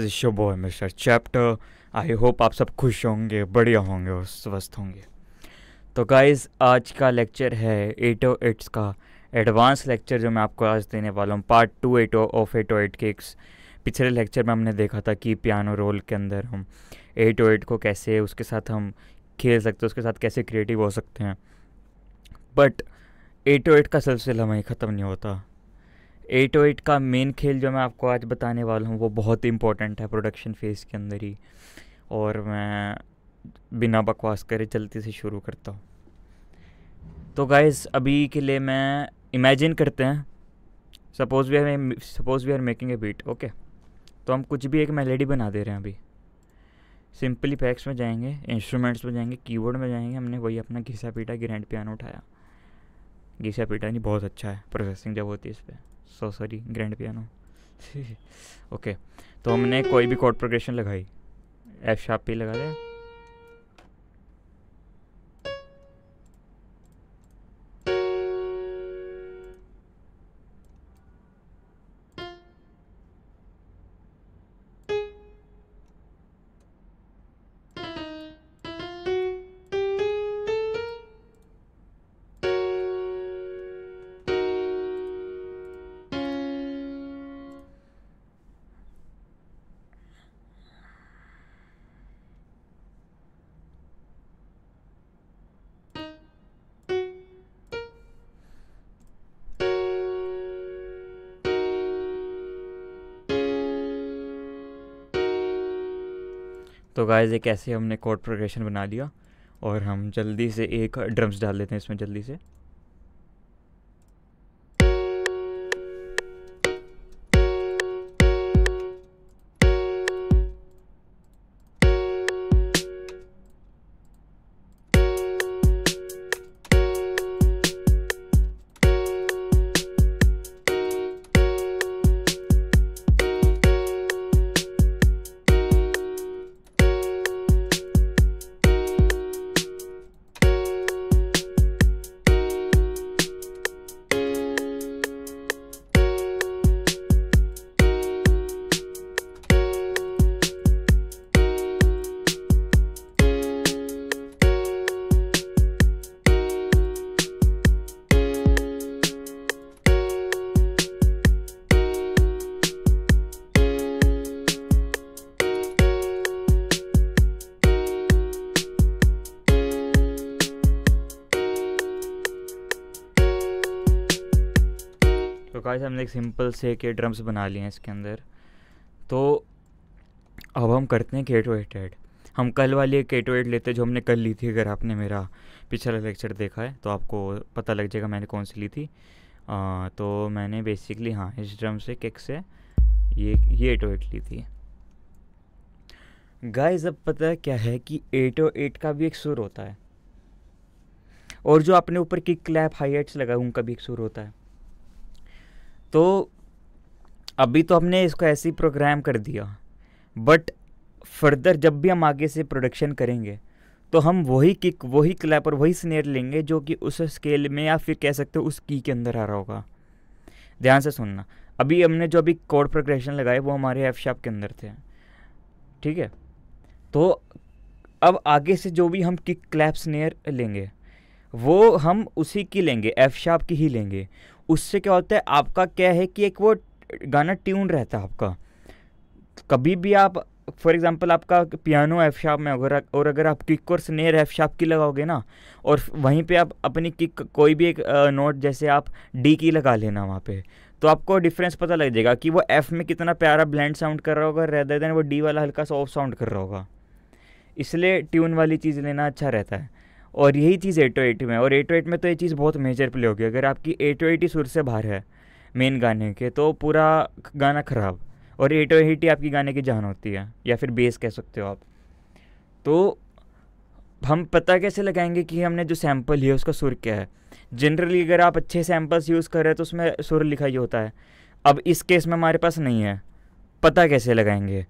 guys it's your boy Mister Chapter I hope आप सब खुश होंगे बढ़िया होंगे और स्वस्थ होंगे तो गाइस आज का लेक्चर है एटो एट्स oh का एडवांस लेक्चर जो मैं आपको आज देने वाला हूँ part two eight o of eight o eight kicks पिछले लेक्चर में हमने देखा था कि पियानो रोल के अंदर हम एट ओ एट को कैसे उसके साथ हम खेल सकते हैं उसके साथ कैसे क्रिएटिव हो सकते हैं बट एट ओ एट का सिलसिला वहीं ख़त्म नहीं होता एट ओ एट का मेन खेल जो मैं आपको आज बताने वाला हूँ वो बहुत इंपॉर्टेंट है प्रोडक्शन फेज़ के अंदर ही और मैं बिना बकवास करे जल्दी से शुरू करता हूँ तो गाइज अभी के लिए मैं इमेजिन करते हैं suppose we are suppose we are making a beat okay तो हम कुछ भी एक मेलेडी बना दे रहे हैं अभी सिंपली पैक्स में जाएंगे इंस्ट्रूमेंट्स में जाएंगे कीबोर्ड में जाएंगे हमने वही अपना घिसा पीटा ग्रैंड पियानो उठाया घिसा पीटा नहीं बहुत अच्छा है प्रोसेसिंग जब होती है इस पर so sorry grand piano okay तो हमने कोई भी कॉर्ड प्रोग्रेशन लगाई एफ शार्प पे लगा दिया तो गाइस एक ऐसे हमने कोड प्रोग्रेशन बना लिया और हम जल्दी से एक ड्रम्स डाल देते हैं इसमें जल्दी से गाइस हमने एक सिंपल से के ड्रम्स बना लिए हैं इसके अंदर तो अब हम करते हैं एट एड हम कल वाली एक एट लेते जो हमने कल ली थी अगर आपने मेरा पिछला लेक्चर देखा है तो आपको पता लग जाएगा मैंने कौन सी ली थी आ, तो मैंने बेसिकली हाँ इस ड्रम से केक से ये ये एटो एट ली थी गाइस अब पता क्या है कि एटो एट का भी एक सुर होता है और जो आपने ऊपर की क्लैप हाई एट्स लगा उनका भी एक सुर होता है तो अभी तो हमने इसको ऐसे ही प्रोग्राम कर दिया बट फर्दर जब भी हम आगे से प्रोडक्शन करेंगे तो हम वही किक वही क्लैप और वही स्नेयर लेंगे जो कि उस स्केल में या फिर कह सकते हो उस की के अंदर आ रहा होगा ध्यान से सुनना अभी हमने जो अभी कोड प्रोग्रेशन लगाए वो हमारे एफ शॉप के अंदर थे ठीक है तो अब आगे से जो भी हम किक क्लैप स्नेर लेंगे वो हम उसी की लेंगे एफ शार्प की ही लेंगे उससे क्या होता है आपका क्या है कि एक वो गाना ट्यून रहता है आपका कभी भी आप फॉर एग्ज़ाम्पल आपका पियानो एफ शार्प में अगर और अगर आप किक और स्नेर एफ शार्प की लगाओगे ना और वहीं पे आप अपनी किक कोई भी एक नोट जैसे आप डी की लगा लेना वहाँ पे तो आपको डिफरेंस पता लग जाएगा कि वो एफ़ में कितना प्यारा ब्लैंड साउंड कर रहा होगा रेदर देन वो डी वाला हल्का सा ऑफ साउंड कर रहा होगा इसलिए ट्यून वाली चीज़ लेना अच्छा रहता है और यही चीज़ एटो एट में और एटो एट में तो ये चीज़ बहुत मेजर प्ले होगी अगर आपकी एटो एट ही सुर से बाहर है मेन गाने के तो पूरा गाना ख़राब और एटो एट ही आपकी गाने की जान होती है या फिर बेस कह सकते हो आप तो हम पता कैसे लगाएंगे कि हमने जो सैम्पल लिया उसका सुर क्या है जनरली अगर आप अच्छे सैम्पल्स यूज़ कर रहे हैं तो उसमें सुर लिखा ही होता है अब इस केस में हमारे पास नहीं है पता कैसे लगाएंगे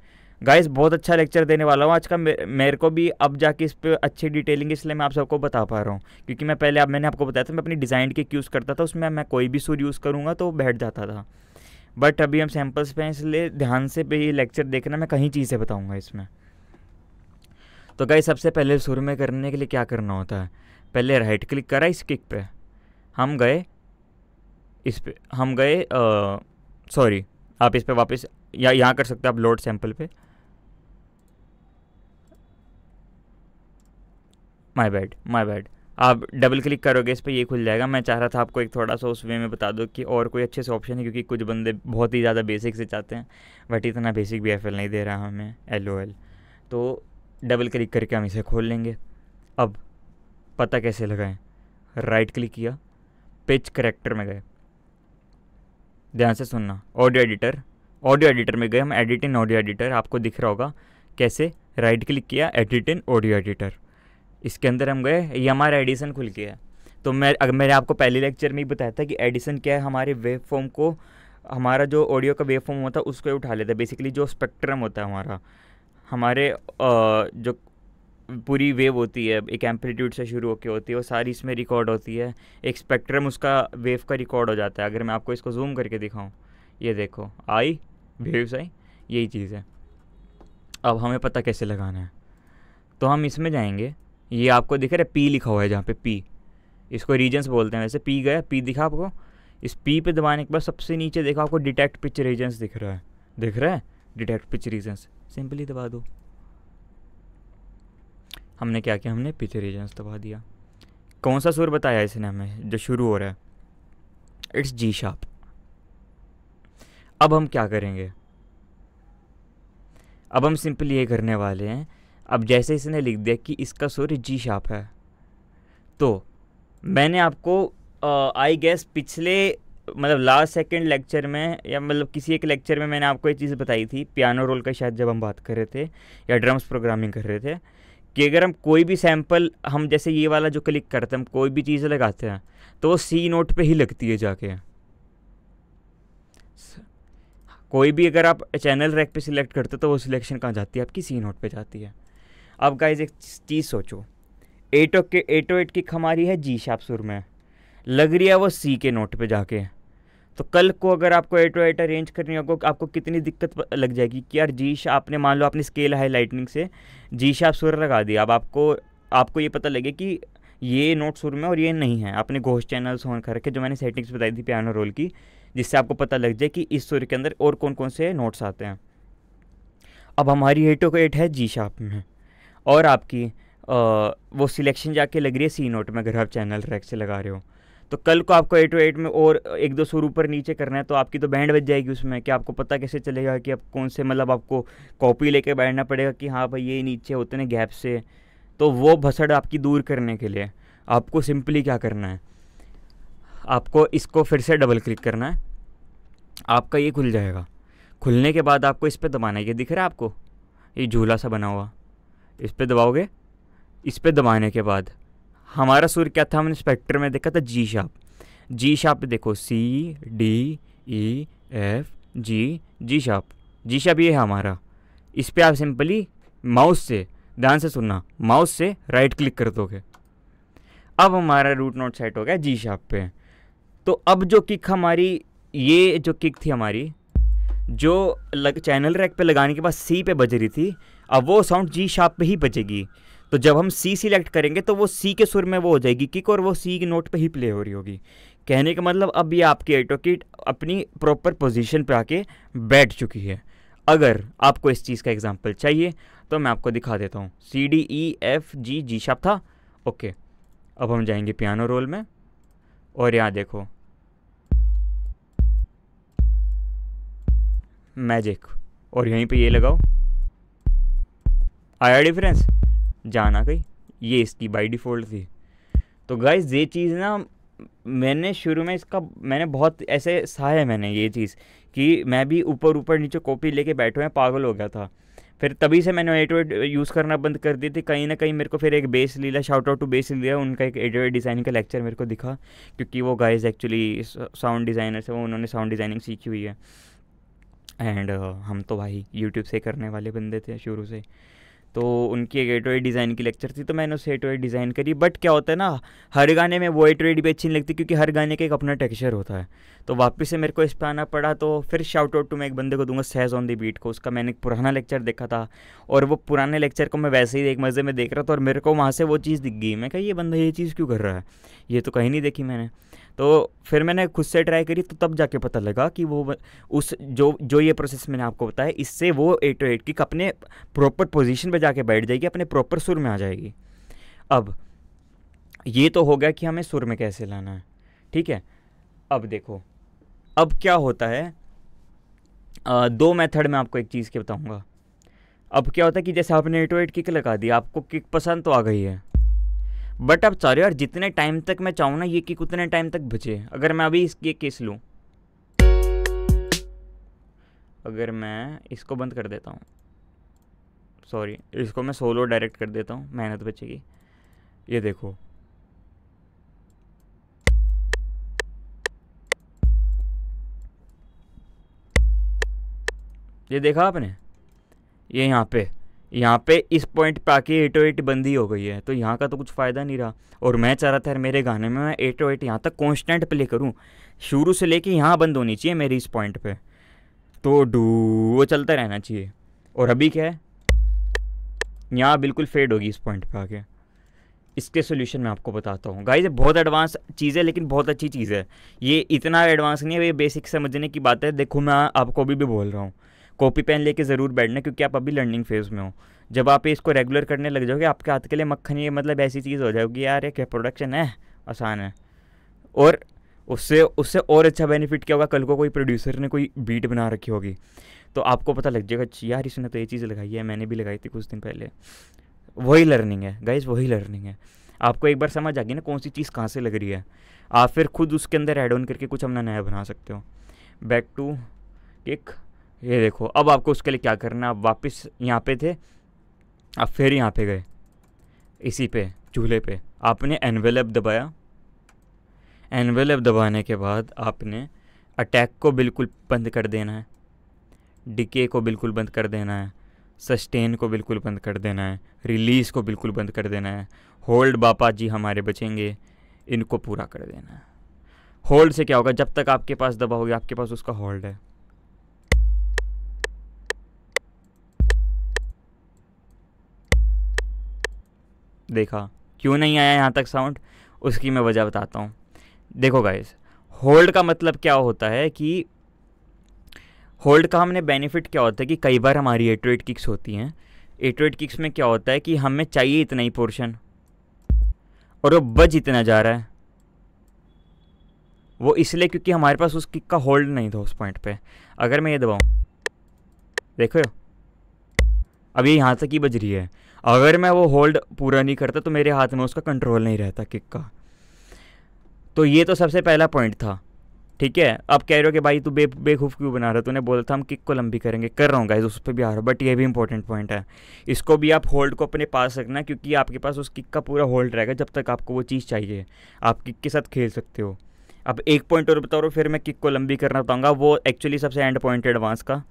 गाइस बहुत अच्छा लेक्चर देने वाला हूँ आज का मेरे को भी अब जाके इस पर अच्छी डिटेलिंग इसलिए मैं आप सबको बता पा रहा हूँ क्योंकि मैं पहले आप मैंने आपको बताया था मैं अपनी डिज़ाइन के यूज़ करता था उसमें मैं कोई भी सूर यूज़ करूँगा तो बैठ जाता था बट अभी हम सैम्पल्स पे हैं इसलिए ध्यान से पे ये लेक्चर देखना मैं कहीं चीज़ें बताऊँगा इसमें तो गाइस सबसे पहले सुर में करने के लिए क्या करना होता है पहले राइट क्लिक करा इस किक पे हम गए इस पर हम गए सॉरी आप इस पर वापस या यहाँ कर सकते हो आप लोड सैम्पल पे माई बैड माई बैड आप डबल क्लिक करोगे इस पर ये खुल जाएगा मैं चाह रहा था आपको एक थोड़ा सा उस वे में बता दो कि और कोई अच्छे से ऑप्शन है क्योंकि कुछ बंदे बहुत ही ज़्यादा बेसिक से चाहते हैं बट इतना बेसिक भी एफ नहीं दे रहा हमें एल ओ एल तो डबल क्लिक करके हम इसे खोल लेंगे अब पता कैसे लगाएं राइट क्लिक किया पिच करेक्टर में गए ध्यान से सुनना ऑडियो एडिटर ऑडियो एडिटर में गए हम एडिट इन ऑडियो एडिटर आपको दिख रहा होगा कैसे राइट क्लिक किया एडिट इन ऑडियो एडिटर इसके अंदर हम गए ये हमारा एडिसन खुल गया तो मैं अगर मैंने आपको पहले लेक्चर में ही बताया था कि एडिसन क्या है हमारे वेव फॉर्म को हमारा जो ऑडियो का वेव फॉर्म होता है उसको उठा लेता है बेसिकली जो स्पेक्ट्रम होता है हमारा हमारे जो पूरी वेव होती है एक एम्पलीट्यूड से शुरू होकर होती है वो सारी इसमें रिकॉर्ड होती है एक स्पेक्ट्रम उसका वेव का रिकॉर्ड हो जाता है अगर मैं आपको इसको जूम करके दिखाऊँ ये देखो आई वेव्स आई यही चीज़ है अब हमें पता कैसे लगाना है तो हम इसमें जाएंगे ये आपको दिख रहा है पी लिखा हुआ है जहाँ पे पी इसको रीजन्स बोलते हैं वैसे पी गया पी दिखा आपको इस पी पे दबाने के बाद सबसे नीचे देखा आपको डिटेक्ट पिच रीजन्स दिख रहा है दिख रहा है डिटेक्ट पिच रीजन्स सिंपली दबा दो हमने क्या किया हमने पिच रीजन्स दबा दिया कौन सा सुर बताया इसने हमें जो शुरू हो रहा है इट्स जी शाप अब हम क्या करेंगे अब हम सिंपली ये करने वाले हैं अब जैसे इसने लिख दिया कि इसका सूर्य जी शाप है तो मैंने आपको आई गेस पिछले मतलब लास्ट सेकंड लेक्चर में या मतलब किसी एक लेक्चर में मैंने आपको ये चीज़ बताई थी पियानो रोल का शायद जब हम बात कर रहे थे या ड्रम्स प्रोग्रामिंग कर रहे थे कि अगर हम कोई भी सैम्पल हम जैसे ये वाला जो क्लिक करते हैं हम कोई भी चीज़ लगाते हैं तो वो सी नोट पे ही लगती है जाके कोई भी अगर आप चैनल रैक पे सिलेक्ट करते हो तो वो सिलेक्शन कहाँ जाती है आपकी सी नोट पे जाती है अब गाइज एक चीज़ सोचो एटो के एटो एट की खमारी है जी शाप सुर में लग रही है वो सी के नोट पे जाके तो कल को अगर आपको एटो एट अरेंज करनी होगा आपको कितनी दिक्कत लग जाएगी कि यार जी शाप आपने मान लो आपने स्केल हाई लाइटनिंग से जी शाप सुर लगा दिया अब आपको आपको ये पता लगे कि ये नोट सुर में और ये नहीं है आपने घोष चैनल्स ऑन करके जो मैंने सेटिंग्स बताई थी पियानो रोल की जिससे आपको पता लग जाए कि इस सुर के अंदर और कौन कौन से नोट्स आते हैं अब हमारी एटो को एट है जी शाप में और आपकी आ, वो सिलेक्शन जाके लग रही है सी नोट में अगर आप चैनल रैक से लगा रहे हो तो कल को आपको एट टू एट में और एक दो सौ ऊपर नीचे करना है तो आपकी तो बैंड बच जाएगी उसमें कि आपको पता कैसे चलेगा कि आप कौन से मतलब आपको कॉपी लेके बैठना पड़ेगा कि हाँ भाई ये नीचे होते हैं गैप से तो वो भसड़ आपकी दूर करने के लिए आपको सिंपली क्या करना है आपको इसको फिर से डबल क्लिक करना है आपका ये खुल जाएगा खुलने के बाद आपको इस पर दबाना है ये दिख रहा है आपको ये झूला सा बना हुआ इस पर दबाओगे इस पर दबाने के बाद हमारा सूर्य क्या था हमने स्पेक्टर में देखा था जी शाप जी शाप देखो C D E F G जी शाप जी शाप ये है हमारा इस पर आप सिंपली माउस से ध्यान से सुनना माउस से राइट क्लिक कर दोगे अब हमारा रूट नोट सेट हो गया जी शाप पे तो अब जो किक हमारी ये जो किक थी हमारी जो लग, चैनल रैक पे लगाने के बाद सी पे बज रही थी अब वो साउंड जी शाप पे ही बजेगी तो जब हम सी सिलेक्ट करेंगे तो वो सी के सुर में वो हो जाएगी किक और वो सी के नोट पे ही प्ले हो रही होगी कहने का मतलब अब ये आपकी एटो किट अपनी प्रॉपर पोजीशन पे आके बैठ चुकी है अगर आपको इस चीज़ का एग्जाम्पल चाहिए तो मैं आपको दिखा देता हूँ C D E F G जी शाप था ओके अब हम जाएंगे पियानो रोल में और यहाँ देखो मैजिक और यहीं पे ये लगाओ आया डिफरेंस जाना कहीं ये इसकी बाई डिफ़ॉल्ट थी तो गाइज ये चीज़ ना मैंने शुरू में इसका मैंने बहुत ऐसे सहा है मैंने ये चीज़ कि मैं भी ऊपर ऊपर नीचे कॉपी लेके बैठे हैं पागल हो गया था फिर तभी से मैंने एट यूज़ करना बंद कर दी थी कहीं ना कहीं मेरे को फिर एक बेस लीला शाउट आउट टू बेस लिया उनका एक एट डिज़ाइनिंग डिज़ाइन का लेक्चर मेरे को दिखा क्योंकि वो गाइज एक्चुअली साउंड डिज़ाइनर से वो उन्होंने साउंड डिज़ाइनिंग सीखी हुई है एंड uh, हम तो भाई यूट्यूब से करने वाले बंदे थे शुरू से तो उनकी एक एटोए डिज़ाइन की लेक्चर थी तो मैंने एट एटोए डिज़ाइन करी बट क्या होता है ना हर गाने में वो एटोएड भी अच्छी नहीं लगती क्योंकि हर गाने का एक अपना टेक्सचर होता है तो वापस से मेरे को इस पर आना पड़ा तो फिर शाउट आउट टू मैं एक बंदे को दूंगा सहज ऑन दी बीट को उसका मैंने एक पुराना लेक्चर देखा था और वो पुराने लेक्चर को मैं वैसे ही एक मज़े में देख रहा था और मेरे को वहाँ से वो चीज़ दिख गई मैं कहा ये बंदा ये चीज़ क्यों कर रहा है ये तो कहीं नहीं देखी मैंने तो फिर मैंने खुद से ट्राई करी तो तब जाके पता लगा कि वो उस जो जो ये प्रोसेस मैंने आपको बताया इससे वो एट टू एट किक अपने प्रॉपर पोजीशन पे जाके बैठ जाएगी अपने प्रॉपर सुर में आ जाएगी अब ये तो हो गया कि हमें सुर में कैसे लाना है ठीक है अब देखो अब क्या होता है आ, दो मेथड में आपको एक चीज़ के बताऊँगा अब क्या होता है कि जैसे आपने एट टू एट किक लगा दी आपको किक पसंद तो आ गई है बट अब सॉरी यार जितने टाइम तक मैं चाहूँ ना ये कि कितने टाइम तक बचे अगर मैं अभी इसके केस लूँ अगर मैं इसको बंद कर देता हूँ सॉरी इसको मैं सोलो डायरेक्ट कर देता हूँ मेहनत बचेगी ये देखो ये देखा आपने ये यहाँ पे यहाँ पे इस पॉइंट पे आके एट ओ एट बंदी हो गई है तो यहाँ का तो कुछ फ़ायदा नहीं रहा और मैं चाह रहा था मेरे गाने में मैं एट ओ एट यहाँ तक कॉन्स्टेंट प्ले करूँ शुरू से लेके यहाँ बंद होनी चाहिए मेरी इस पॉइंट पे तो डू वो चलता रहना चाहिए और अभी क्या है यहाँ बिल्कुल फेड होगी इस पॉइंट पे आके इसके सोल्यूशन मैं आपको बताता हूँ गाइज बहुत एडवांस चीज़ है लेकिन बहुत अच्छी चीज़ है ये इतना एडवांस नहीं है ये बेसिक समझने की बात है देखो मैं आपको अभी भी बोल रहा हूँ कॉपी पेन लेके ज़रूर बैठना क्योंकि आप अभी लर्निंग फेज़ में हो जब आप इसको रेगुलर करने लग जाओगे आपके हाथ के लिए मक्खन ये मतलब ऐसी चीज़ हो जाएगी यार ये क्या प्रोडक्शन है आसान है और उससे उससे और अच्छा बेनिफिट क्या होगा कल को कोई प्रोड्यूसर ने कोई बीट बना रखी होगी तो आपको पता लग जाएगा यार इसने तो ये चीज़ लगाई है मैंने भी लगाई थी कुछ दिन पहले वही लर्निंग है गाइज वही लर्निंग है आपको एक बार समझ आ गई ना कौन सी चीज़ कहाँ से लग रही है आप फिर खुद उसके अंदर एड ऑन करके कुछ अपना नया बना सकते हो बैक टू किक ये देखो अब आपको उसके लिए क्या करना है आप वापस यहाँ पे थे आप फिर यहाँ पे गए इसी पे चूल्हे पे आपने एनवेलप दबाया एनवेलप दबाने के बाद आपने अटैक को बिल्कुल बंद कर देना है डिके को बिल्कुल बंद कर देना है सस्टेन को बिल्कुल बंद कर देना है रिलीज़ को बिल्कुल बंद कर देना है होल्ड बापा जी हमारे बचेंगे इनको पूरा कर देना है होल्ड से क्या होगा जब तक आपके पास दबा होगी आपके पास उसका होल्ड है देखा क्यों नहीं आया यहाँ तक साउंड उसकी मैं वजह बताता हूँ देखो गाइस होल्ड का मतलब क्या होता है कि होल्ड का हमने बेनिफिट क्या होता है कि कई बार हमारी एटोएट किक्स होती हैं एटोएट किक्स में क्या होता है कि हमें चाहिए इतना ही पोर्शन और वो बज इतना जा रहा है वो इसलिए क्योंकि हमारे पास उस किक का होल्ड नहीं था उस पॉइंट पे अगर मैं ये दबाऊँ देखो अब ये यहाँ तक ही बज रही है अगर मैं वो होल्ड पूरा नहीं करता तो मेरे हाथ में उसका कंट्रोल नहीं रहता किक का तो ये तो सबसे पहला पॉइंट था ठीक है अब कह रहे हो कि भाई तू बे बेखूफ क्यों बना रहा तूने बोला था हम किक को लंबी करेंगे कर रहा हूँ गाइज उस पर भी आ रहा हूँ बट ये भी इंपॉर्टेंट पॉइंट है इसको भी आप होल्ड को अपने पास रखना क्योंकि आपके पास उस किक का पूरा होल्ड रहेगा जब तक आपको वो चीज़ चाहिए आप किक के साथ खेल सकते हो अब एक पॉइंट और बता रहा हूँ फिर मैं किक को लंबी करना चाहूँगा वो एक्चुअली सबसे एंड पॉइंट एडवांस का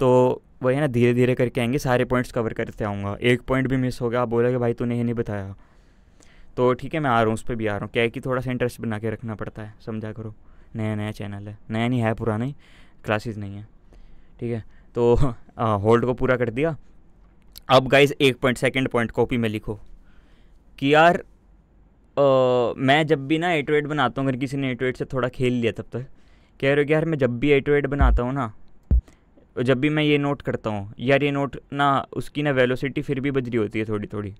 तो वही ना धीरे धीरे करके आएंगे सारे पॉइंट्स कवर करते आऊँगा एक पॉइंट भी मिस हो गया आप कि भाई तूने ये नहीं बताया तो ठीक है मैं आ रहा हूँ उस पर भी आ रहा हूँ क्या है कि थोड़ा सा इंटरेस्ट बना के रखना पड़ता है समझा करो नया नया चैनल है नया नहीं है पुराना ही क्लासेस नहीं है ठीक है तो होल्ड को पूरा कर दिया अब गाइज एक पॉइंट सेकेंड पॉइंट कॉपी में लिखो कि यार आ, मैं जब भी ना एट एट बनाता हूँ अगर किसी ने एट एट से थोड़ा खेल लिया तब तक कह रहे हो कि यार मैं जब भी एट एट बनाता हूँ ना जब भी मैं ये नोट करता हूँ यार ये नोट ना उसकी ना वेलोसिटी फिर भी बज रही होती है थोड़ी थोड़ी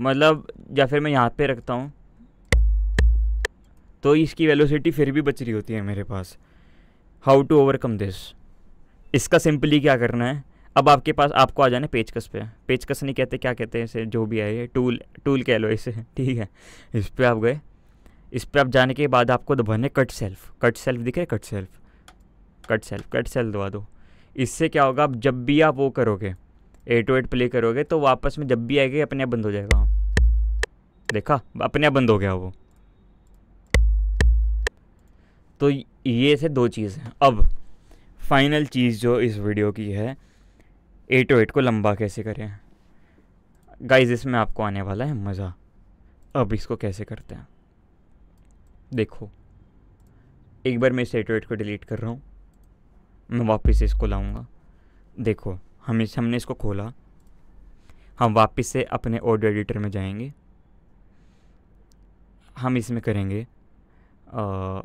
मतलब या फिर मैं यहाँ पे रखता हूँ तो इसकी वेलोसिटी फिर भी बच रही होती है मेरे पास हाउ टू ओवरकम दिस इसका सिंपली क्या करना है अब आपके पास आपको आ जाना है पेचकस पे पेचकस नहीं कहते क्या कहते हैं इसे जो भी आए ये टूल टूल कह लो इसे ठीक है इस पर आप गए इस पर आप जाने के बाद आपको दबाना है कट सेल्फ कट सेल्फ दिखे cut self cut self cut self दबा दो इससे क्या होगा आप जब भी आप वो करोगे ए टू एट प्ले करोगे तो वापस में जब भी आएगी अपने आप बंद हो जाएगा देखा अपने आप बंद हो गया वो तो ये से दो चीज़ हैं अब फाइनल चीज़ जो इस वीडियो की है ए टू एट को लंबा कैसे करें गाइज इसमें आपको आने वाला है मज़ा अब इसको कैसे करते हैं देखो एक बार मैं इस एटोएट को डिलीट कर रहा हूँ मैं वापस इसको लाऊँगा देखो हम इस हमने इसको खोला हम वापस से अपने ऑडियो एडिटर में जाएंगे हम इसमें करेंगे आ,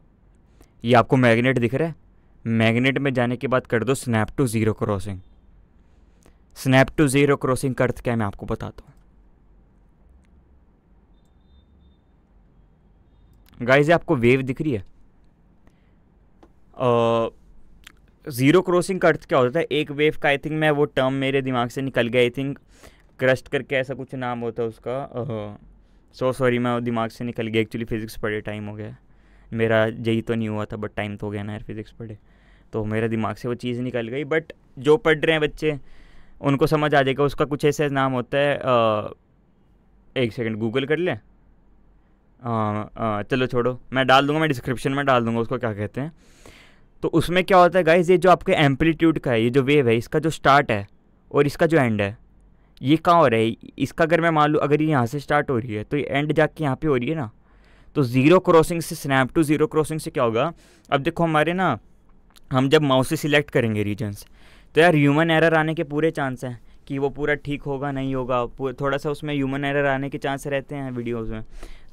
ये आपको मैग्नेट दिख रहा है मैग्नेट में जाने के बाद कर दो snap to zero crossing snap to zero crossing का अर्थ क्या मैं आपको बताता हूँ गाइस ये आपको वेव दिख रही है ज़ीरो क्रॉसिंग का अर्थ क्या होता है एक वेव का आई थिंक मैं वो टर्म मेरे दिमाग से निकल गया आई थिंक क्रस्ट करके ऐसा कुछ नाम होता है उसका सो uh, सॉरी so मैं दिमाग से निकल गया एक्चुअली फिज़िक्स पढ़े टाइम हो गया मेरा यही तो नहीं हुआ था बट टाइम तो हो गया ना यार फिज़िक्स पढ़े तो मेरे दिमाग से वो चीज़ निकल गई बट जो पढ़ रहे हैं बच्चे उनको समझ आ जाएगा उसका कुछ ऐसा नाम होता है uh, एक सेकंड गूगल कर लें चलो छोड़ो मैं डाल दूंगा मैं डिस्क्रिप्शन में डाल दूंगा उसको क्या कहते हैं तो उसमें क्या होता है गाइज ये जो आपके एम्पलीट्यूड का है ये जो वेव है इसका जो स्टार्ट है और इसका जो एंड है ये कहाँ हो रहा है इसका अगर मैं मान लूँ अगर ये यहाँ से स्टार्ट हो रही है तो ये एंड जाके यहाँ पे हो रही है ना तो ज़ीरो क्रॉसिंग से स्नैप टू ज़ीरो क्रॉसिंग से क्या होगा अब देखो हमारे ना हम जब माउस से सिलेक्ट करेंगे रीजन्स तो यार ह्यूमन एरर आने के पूरे चांस हैं कि वो पूरा ठीक होगा नहीं होगा थोड़ा सा उसमें ह्यूमन एरर आने के चांस रहते हैं वीडियोज़ में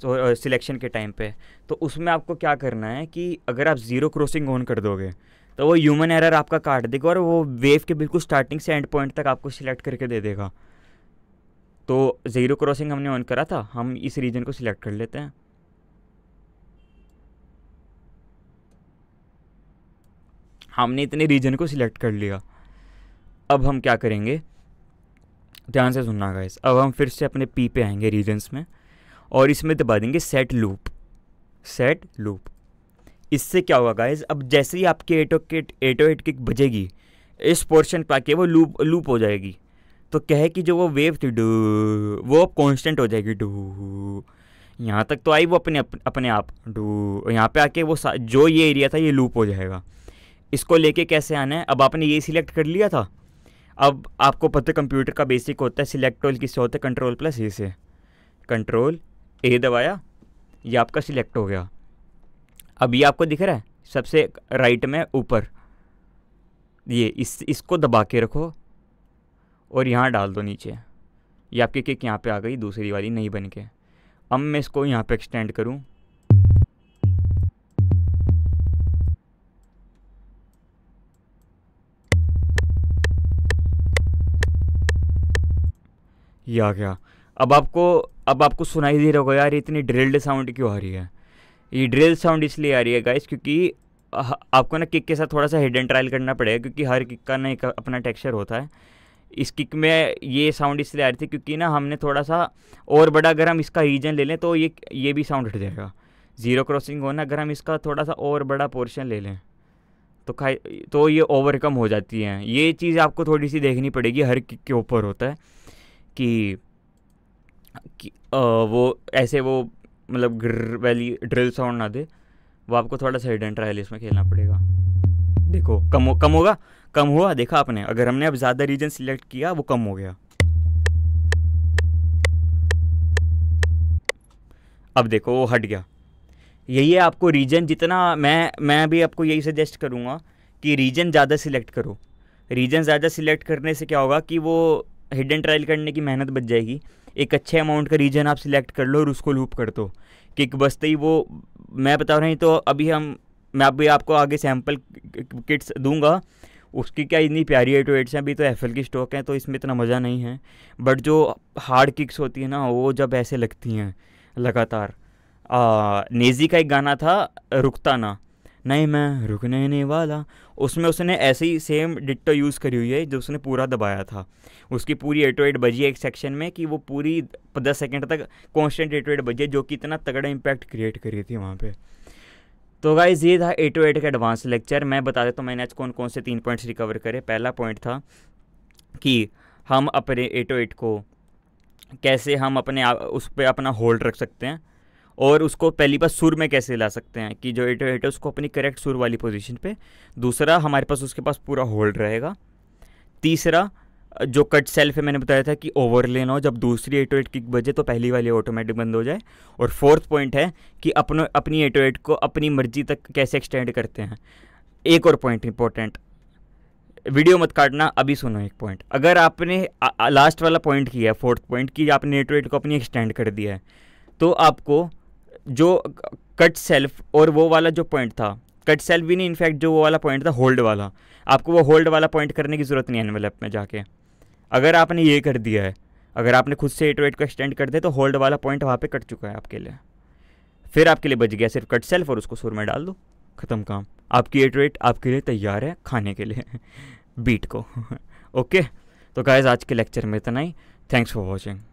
सिलेक्शन तो, के टाइम पे तो उसमें आपको क्या करना है कि अगर आप ज़ीरो क्रॉसिंग ऑन कर दोगे तो वो ह्यूमन एरर आपका काट देगा और वो वेव के बिल्कुल स्टार्टिंग से एंड पॉइंट तक आपको सिलेक्ट करके दे देगा तो ज़ीरो क्रॉसिंग हमने ऑन करा था हम इस रीजन को सिलेक्ट कर लेते हैं हमने इतने रीजन को सिलेक्ट कर लिया अब हम क्या करेंगे ध्यान से सुनना गाइस अब हम फिर से अपने पी पे आएंगे रीजन्स में और इसमें दबा देंगे सेट लूप सेट लूप इससे क्या होगा गाइज अब जैसे ही आपकी eight o kit eight o eight kick बजेगी इस पोर्शन पर आके वो लूप लूप हो जाएगी तो कहे कि जो वो वेव थी डू वो अब कॉन्स्टेंट हो जाएगी डू यहाँ तक तो आई वो अपने अपने आप डू यहाँ पे आके वो जो ये एरिया था ये लूप हो जाएगा इसको लेके कैसे आना है अब आपने ये सिलेक्ट कर लिया था अब आपको पता कंप्यूटर का बेसिक होता है सिलेक्ट टोल किससे होता है कंट्रोल प्लस ए से कंट्रोल ए दबाया ये आपका सिलेक्ट हो गया अब ये आपको दिख रहा है सबसे राइट में ऊपर ये इस इसको दबा के रखो और यहाँ डाल दो नीचे ये आपकी किक यहाँ पे आ गई दूसरी वाली नहीं बन के अब मैं इसको यहाँ पे एक्सटेंड करूँ या आ गया अब आपको अब आपको सुनाई दे रहा होगा यार इतनी ड्रिल्ड साउंड क्यों आ रही है ये ड्रिल साउंड इसलिए आ रही है गाइस क्योंकि आपको ना किक के साथ थोड़ा सा हिड एंड ट्रायल करना पड़ेगा क्योंकि हर किक का ना एक अपना टेक्सचर होता है इस किक में ये साउंड इसलिए आ रही थी क्योंकि ना हमने थोड़ा सा और बड़ा अगर हम इसका रीजन ले लें तो ये ये भी साउंड हट जाएगा ज़ीरो क्रॉसिंग होना अगर हम इसका थोड़ा सा और बड़ा पोर्शन ले लें तो खा तो ये ओवरकम हो जाती हैं ये चीज़ आपको थोड़ी सी देखनी पड़ेगी हर किक के ऊपर होता है कि कि आ, वो ऐसे वो मतलब वैली ड्रिल साउंड ना दे वो आपको थोड़ा सा हिडन ट्रायल इसमें खेलना पड़ेगा देखो कम हो कम होगा कम हुआ देखा आपने अगर हमने अब ज़्यादा रीजन सिलेक्ट किया वो कम हो गया अब देखो वो हट गया यही है आपको रीजन जितना मैं मैं भी आपको यही सजेस्ट करूँगा कि रीजन ज़्यादा सिलेक्ट करो रीजन ज़्यादा सिलेक्ट करने से क्या होगा कि वो हिडन ट्रायल करने की मेहनत बच जाएगी एक अच्छे अमाउंट का रीजन आप सिलेक्ट कर लो और उसको लूप कर दो किक बसते ही वो मैं बता रहा हूँ तो अभी हम मैं अभी आपको आगे सैम्पल किट्स दूंगा उसकी क्या इतनी प्यारी एटो एट्स हैं अभी तो एफ की स्टॉक है तो इसमें इतना मज़ा नहीं है बट जो हार्ड किक्स होती है ना वो जब ऐसे लगती हैं लगातार आ, नेजी का एक गाना था रुकता ना नहीं मैं रुकने नहीं वाला उसमें उसने ऐसे ही सेम डिट्टो यूज़ करी हुई है जो उसने पूरा दबाया था उसकी पूरी एटो एट बजी है एक सेक्शन में कि वो पूरी दस सेकेंड तक कॉन्स्टेंट एटो एट बजी जो कि इतना तगड़ा इम्पैक्ट क्रिएट करी थी वहाँ पर तो गाइज़ ये था ए टू एट का एडवांस लेक्चर मैं बता देता तो हूँ मैंने आज कौन कौन से तीन पॉइंट्स रिकवर करे पहला पॉइंट था कि हम अपने ए टू एट को कैसे हम अपने उस पर अपना होल्ड रख सकते हैं और उसको पहली बार सुर में कैसे ला सकते हैं कि जो इटरेट है उसको अपनी करेक्ट सुर वाली पोजीशन पे दूसरा हमारे पास उसके पास पूरा होल्ड रहेगा तीसरा जो कट सेल्फ है मैंने बताया था कि ओवर लेना हो जब दूसरी एट किक बजे तो पहली वाली ऑटोमेटिक बंद हो जाए और फोर्थ पॉइंट है कि अपनो अपनी एट को अपनी मर्जी तक कैसे एक्सटेंड करते हैं एक और पॉइंट इंपॉर्टेंट वीडियो मत काटना अभी सुनो एक पॉइंट अगर आपने आ, लास्ट वाला पॉइंट किया है फोर्थ पॉइंट कि आपने एट को अपनी एक्सटेंड कर दिया है तो आपको जो कट सेल्फ और वो वाला जो पॉइंट था कट सेल्फ भी नहीं इनफैक्ट जो वो वाला पॉइंट था होल्ड वाला आपको वो होल्ड वाला पॉइंट करने की ज़रूरत नहीं है एनवेलप में जाके अगर आपने ये कर दिया है अगर आपने खुद से एट वेट को एक्सटेंड कर दिया तो होल्ड वाला पॉइंट वहाँ पर कट चुका है आपके लिए फिर आपके लिए बच गया सिर्फ कट सेल्फ और उसको सुर में डाल दो ख़त्म काम आपकी एट वेट आपके लिए तैयार है खाने के लिए बीट को ओके तो गाइज आज के लेक्चर में इतना ही थैंक्स फॉर वॉचिंग